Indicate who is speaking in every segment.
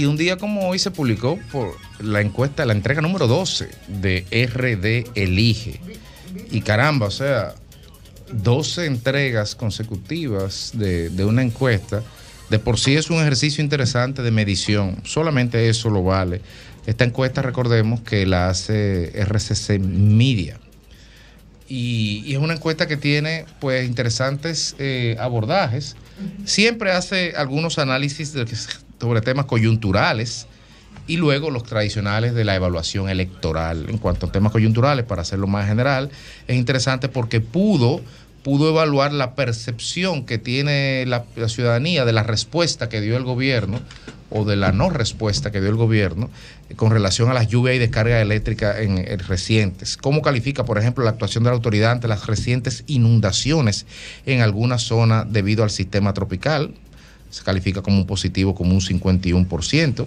Speaker 1: y un día como hoy se publicó por la encuesta, la entrega número 12 de RD Elige. Y caramba, o sea, 12 entregas consecutivas de, una encuesta. De por sí es un ejercicio interesante de medición, solamente eso lo vale. Esta encuesta, recordemos que la hace RCC Media. Y, es una encuesta que tiene pues interesantes eh, abordajes. Siempre hace algunos análisis de, que sobre temas coyunturales y luego los tradicionales de la evaluación electoral. En cuanto a temas coyunturales, para hacerlo más general, es interesante porque pudo pudo evaluar la percepción que tiene la, ciudadanía de la respuesta que dio el gobierno o de la no respuesta que dio el gobierno con relación a las lluvias y descargas eléctricas en, recientes. ¿Cómo califica, por ejemplo, la actuación de la autoridad ante las recientes inundaciones en alguna zona debido al sistema tropical? se califica como un positivo como un 51%,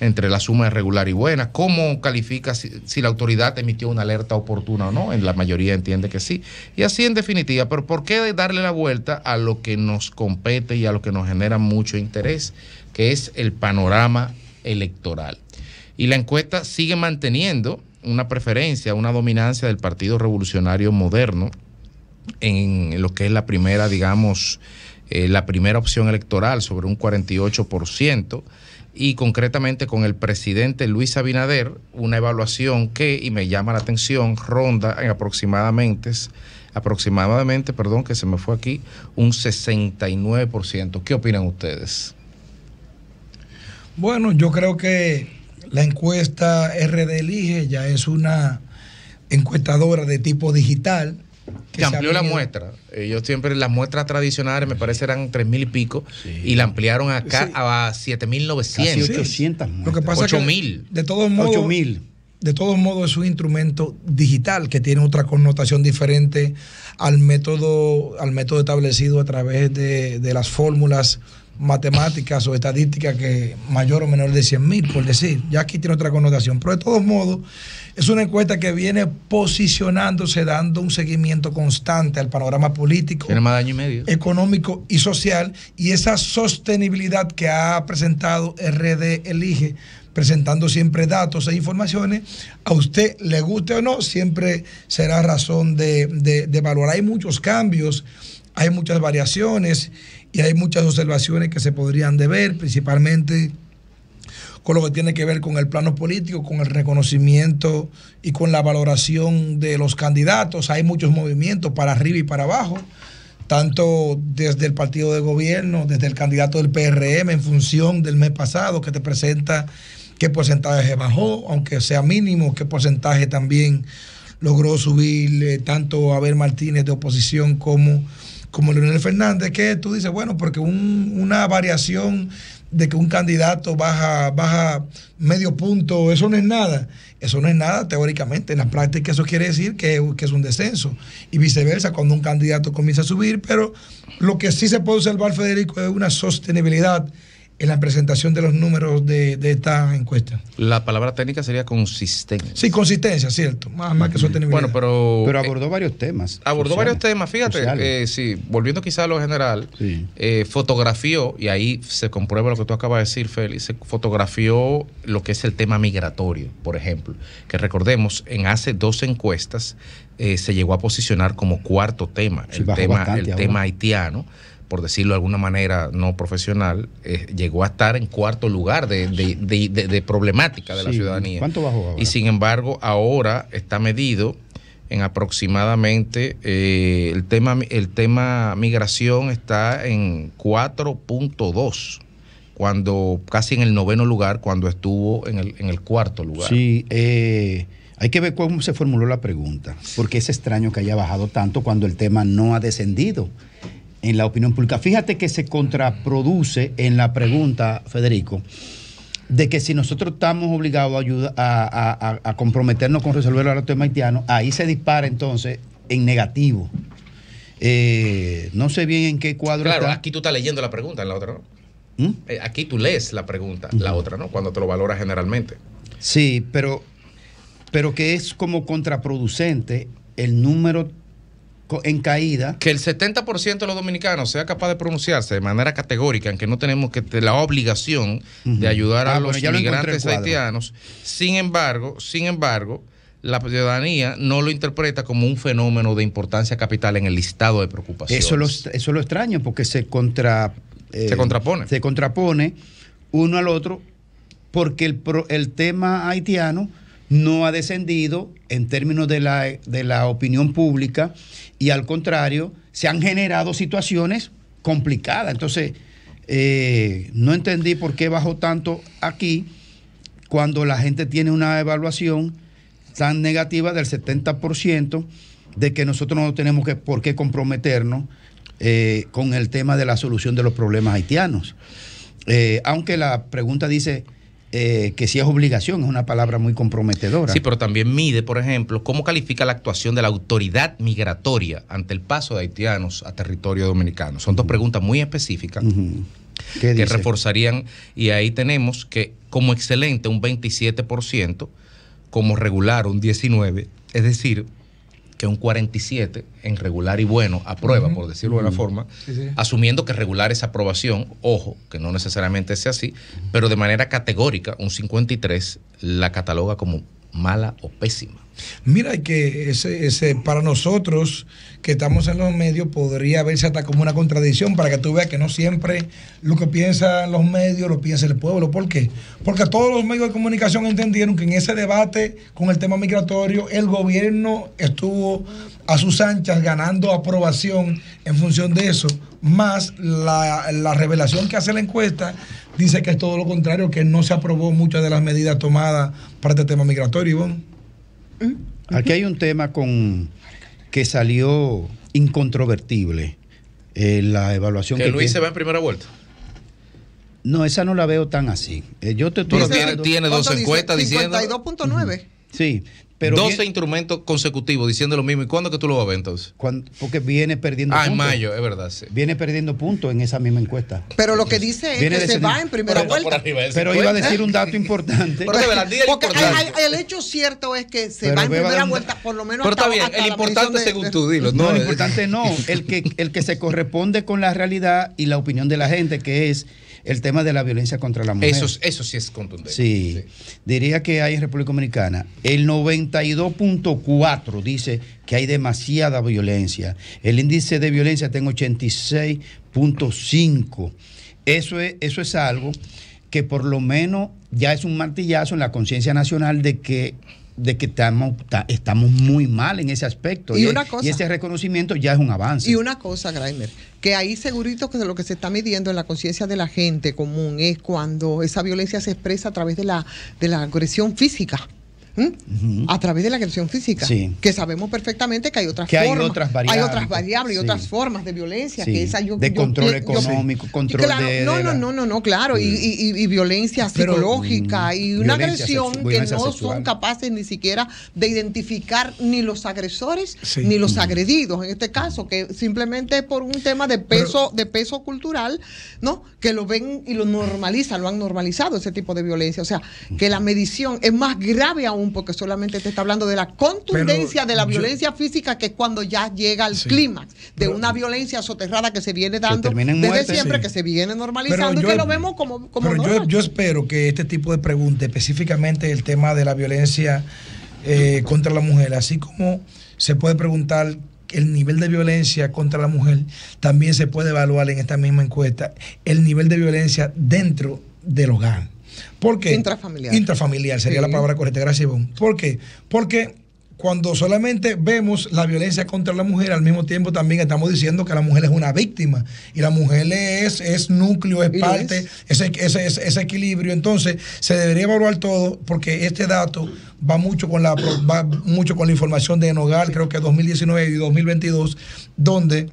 Speaker 1: entre la suma irregular y buena. ¿Cómo califica si, la autoridad emitió una alerta oportuna o no? En la mayoría entiende que sí. Y así en definitiva, pero ¿por qué darle la vuelta a lo que nos compete y a lo que nos genera mucho interés, que es el panorama electoral? Y la encuesta sigue manteniendo una preferencia, una dominancia del Partido Revolucionario Moderno en lo que es la primera, digamos, eh, la primera opción electoral sobre un 48% y concretamente con el presidente Luis Abinader, una evaluación que, y me llama la atención, ronda en aproximadamente, aproximadamente, perdón, que se me fue aquí, un 69%. ¿Qué opinan ustedes?
Speaker 2: Bueno, yo creo que la encuesta RD Elige ya es una encuestadora de tipo digital que, amplió la
Speaker 1: muestra. Ellos siempre, las muestras tradicionales me parece eran tres mil y pico, y la ampliaron acá a 7900. mil Lo que pasa De todos modos,
Speaker 2: De todos modos, es un instrumento digital que tiene otra connotación diferente al método, al método establecido a través de, de las fórmulas matemáticas o estadísticas que mayor o menor de 100 mil, por decir. Ya aquí tiene otra connotación. Pero de todos modos, es una encuesta que viene posicionándose, dando un seguimiento constante al panorama político, económico y social. Y esa sostenibilidad que ha presentado RD Elige, presentando siempre datos e informaciones, a usted le guste o no, siempre será razón de, de, de valorar. Hay muchos cambios, hay muchas variaciones y hay muchas observaciones que se podrían deber, principalmente con lo que tiene que ver con el plano político, con el reconocimiento y con la valoración de los candidatos. Hay muchos movimientos para arriba y para abajo, tanto desde el partido de gobierno, desde el candidato del PRM en función del mes pasado que te presenta qué porcentaje bajó, aunque sea mínimo, qué porcentaje también logró subir eh, tanto a Abel Martínez de oposición como como Leonel Fernández, que tú dices, bueno, porque una variación de que un candidato baja, baja medio punto, eso no es nada. Eso no es nada teóricamente. En la práctica eso quiere decir que, que, es un descenso. Y viceversa, cuando un candidato comienza a subir, pero lo que sí se puede observar, Federico, es una sostenibilidad en la presentación de los números de, de, esta encuesta.
Speaker 1: La palabra técnica sería consistencia.
Speaker 2: Sí, consistencia, cierto. Más, que sostenibilidad. Bueno,
Speaker 1: pero. Pero eh,
Speaker 2: abordó varios temas. Abordó varios temas,
Speaker 1: fíjate. Eh, sí, volviendo quizá a lo general, eh, fotografió, y ahí se comprueba lo que tú acabas de decir, Félix, se fotografió lo que es el tema migratorio, por ejemplo. Que recordemos, en hace dos encuestas eh, se llegó a posicionar como cuarto tema, el, tema, el tema haitiano por decirlo de alguna manera no profesional, eh, llegó a estar en cuarto lugar de, problemática de la ciudadanía. ¿Cuánto bajó ahora? Y sin embargo, ahora está medido en aproximadamente eh, el, tema, el tema migración está en 4.2 cuando casi en el noveno lugar, cuando estuvo en el, en el cuarto lugar.
Speaker 3: Sí, eh, hay que ver cómo se formuló la pregunta, porque es extraño que haya bajado tanto cuando el tema no ha descendido en la opinión pública. Fíjate que se contraproduce en la pregunta, Federico, de que si nosotros estamos obligados a, a, comprometernos con resolver el de haitiano, ahí se dispara entonces en negativo.
Speaker 1: Eh,
Speaker 3: no sé bien en qué cuadro. Claro, aquí
Speaker 1: tú estás leyendo la pregunta, en la otra no. ¿Mm? Eh, aquí tú lees la pregunta, la otra no, cuando te lo valoras generalmente. Sí, pero,
Speaker 3: pero que es como contraproducente el número en
Speaker 1: caída. Que el 70% de los dominicanos sea capaz de pronunciarse de manera categórica en que no tenemos que la obligación de ayudar a ah, los migrantes haitianos. Sin embargo, sin embargo, la ciudadanía no lo interpreta como un fenómeno de importancia capital en el listado de preocupaciones. Eso
Speaker 3: lo, lo extraño porque se contra eh, contrapone. Se contrapone uno al otro porque el, el tema haitiano no ha descendido en términos de la, opinión pública y al contrario, se han generado situaciones complicadas. Entonces, eh, no entendí por qué bajó tanto aquí cuando la gente tiene una evaluación tan negativa del 70% de que nosotros no tenemos que, por qué comprometernos eh, con el tema de la solución de los problemas haitianos. Eh, aunque la pregunta dice, eh, que sí es obligación, es una palabra muy comprometedora.
Speaker 1: Sí, pero también mide, por ejemplo, cómo califica la actuación de la autoridad migratoria ante el paso de haitianos a territorio dominicano. Son dos preguntas muy específicas. que reforzarían, y ahí tenemos que como excelente un 27%, como regular un 19%, es decir, que un 47 en regular y bueno aprueba, por decirlo de la forma, asumiendo que regular es aprobación, ojo, que no necesariamente sea así, pero de manera categórica un 53 la cataloga como mala o
Speaker 2: pésima. Mira que ese, ese, para nosotros que estamos en los medios podría verse hasta como una contradicción para que tú veas que no siempre lo que piensan los medios lo piensa el pueblo. ¿Por qué? Porque todos los medios de comunicación entendieron que en ese debate con el tema migratorio el gobierno estuvo a sus anchas ganando aprobación en función de eso, más la, la revelación que hace la encuesta dice que es todo lo contrario, que no se aprobó muchas de las medidas tomadas para este tema migratorio, Ivonne.
Speaker 3: Aquí hay un tema con que salió incontrovertible. Eh, la evaluación que, Luis se
Speaker 1: va en primera vuelta.
Speaker 3: No, esa no la veo tan así. Eh, yo te estoy tiene, tiene dos encuestas diciendo. 52.9. Sí,
Speaker 1: pero 12 instrumentos consecutivos diciendo lo mismo. ¿Y cuándo que tú lo vas a ver entonces? porque
Speaker 3: viene perdiendo ah, puntos. en mayo, es verdad. Viene perdiendo puntos en esa misma encuesta.
Speaker 4: Pero lo que dice es que se va en primera vuelta.
Speaker 3: pero iba a decir un dato importante. pero, porque Hay,
Speaker 4: el hecho cierto es que se va en primera vuelta, por lo menos. Pero hasta, está bien, el importante según
Speaker 3: tú, dilo. No, no el importante no. El que, el que se corresponde con la realidad y la opinión de la gente, que es el tema de la violencia contra la mujer. Eso,
Speaker 1: sí es contundente.
Speaker 3: Sí. Diría que hay en República Dominicana el 92.4 dice que hay demasiada violencia. El índice de violencia está en 86.5. Eso es, eso es algo que por lo menos ya es un martillazo en la conciencia nacional de que de que estamos, estamos muy mal en ese aspecto. Y, una cosa, ese reconocimiento ya es un avance. Y
Speaker 4: una cosa, Grimer que ahí segurito que lo que se está midiendo en la conciencia de la gente común es cuando esa violencia se expresa a través de la, de la agresión física. ¿Mm? a través de la agresión física, que sabemos perfectamente que hay otras formas, hay otras variables, y otras formas de violencia, que esa de control económico, control de, no, no, no, no, no, claro, y, violencia psicológica mm, y una agresión que no son capaces ni siquiera de identificar ni los agresores ni los mm. agredidos en este caso, que simplemente por un tema de peso de peso cultural, ¿no? Que lo ven y lo normalizan, lo han normalizado ese tipo de violencia, o sea, que la medición es más grave aún porque solamente te está hablando de la contundencia de la violencia física, que es cuando ya llega al clímax, de una violencia soterrada que se viene dando desde siempre, que se viene normalizando y que lo vemos como, como pero
Speaker 2: yo, espero que este tipo de preguntas, específicamente el tema de la violencia eh, contra la mujer, así como se puede preguntar el nivel de violencia contra la mujer también se puede evaluar en esta misma encuesta, el nivel de violencia dentro del hogar. ¿Por qué? Intrafamiliar. Intrafamiliar sería la palabra correcta. Gracias, Ivonne. ¿Por qué? Porque cuando solamente vemos la violencia contra la mujer, al mismo tiempo también estamos diciendo que la mujer es una víctima y la mujer es, es núcleo, es parte, es? Ese, ese, ese, equilibrio. Entonces, se debería evaluar todo porque este dato va mucho con la, va mucho con la información de Nogal, creo que 2019 y 2022, donde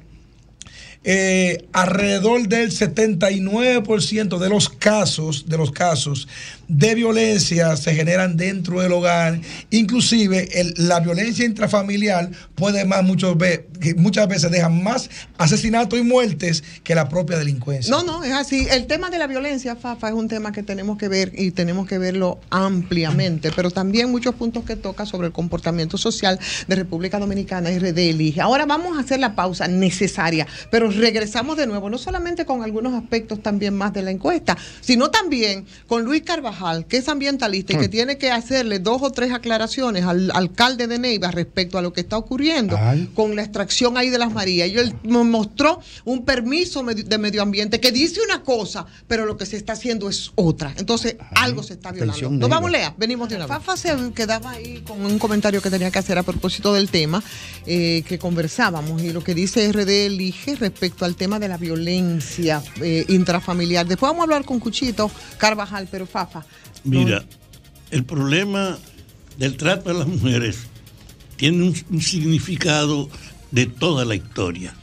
Speaker 2: eh, alrededor del 79% de los casos, de los casos de violencia se generan dentro del hogar. Inclusive la violencia intrafamiliar puede más muchas veces dejan más asesinatos y muertes que la propia delincuencia. No,
Speaker 4: no, es así. El tema de la violencia, Fafa, es un tema que tenemos que ver y tenemos que verlo ampliamente, pero también muchos puntos que toca sobre el comportamiento social de República Dominicana y Red Elige. Ahora vamos a hacer la pausa necesaria, pero regresamos de nuevo, no solamente con algunos aspectos también más de la encuesta, sino también con Luis Carvajal que es ambientalista y que mm. tiene que hacerle dos o tres aclaraciones al alcalde de Neiva respecto a lo que está ocurriendo con la extracción ahí de las Marías. Y él me mostró un permiso de medio ambiente que dice una cosa, pero lo que se está haciendo es otra. Entonces, algo se está violando. Nos vamos, Lea, venimos de una Fafa se quedaba ahí con un comentario que tenía que hacer a propósito del tema eh, que conversábamos y lo que dice RD Elige respecto al tema de la violencia eh, intrafamiliar. Después vamos a hablar con Cuchito Carvajal, pero Fafa,
Speaker 5: Mira, el problema del trato a las mujeres tiene un, significado de toda la historia.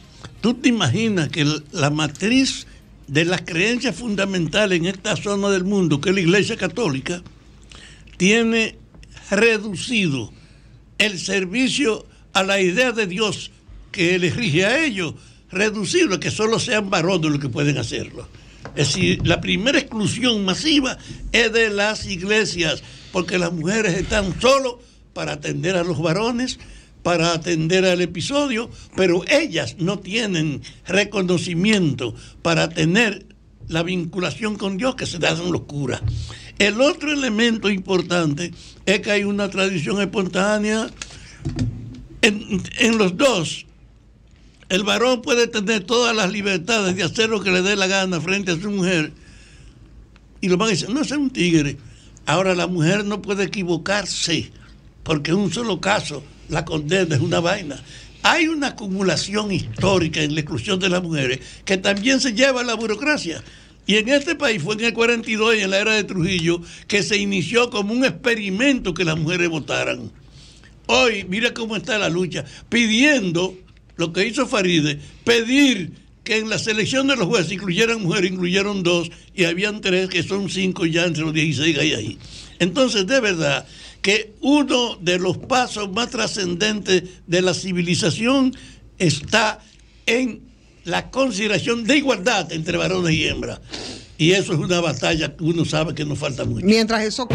Speaker 5: ¿Tú te imaginas que la matriz de las creencias fundamentales en esta zona del mundo, que es la Iglesia Católica, tiene reducido el servicio a la idea de Dios que les rige a ellos, reducido a que solo sean varones los que pueden hacerlo? Es decir, la primera exclusión masiva es de las iglesias, porque las mujeres están solo para atender a los varones, para atender al episodio, pero ellas no tienen reconocimiento para tener la vinculación con Dios que se da en los curas. El otro elemento importante es que hay una tradición espontánea en, en los dos el varón puede tener todas las libertades de hacer lo que le dé la gana frente a su mujer. Y lo van a decir, no es un tigre. Ahora la mujer no puede equivocarse, porque en un solo caso la condena es una vaina. Hay una acumulación histórica en la exclusión de las mujeres que también se lleva a la burocracia. Y en este país fue en el 42 en la era de Trujillo que se inició como un experimento que las mujeres votaran. Hoy, mira cómo está la lucha, pidiendo lo que hizo Faride, pedir que en la selección de los jueces incluyeran mujeres, incluyeron dos, y habían tres, que son cinco ya entre los 16 que hay ahí. Entonces, de verdad, que uno de los pasos más trascendentes de la civilización está en la consideración de igualdad entre varones y hembras. Y eso es una batalla que uno sabe que nos falta mucho. Mientras eso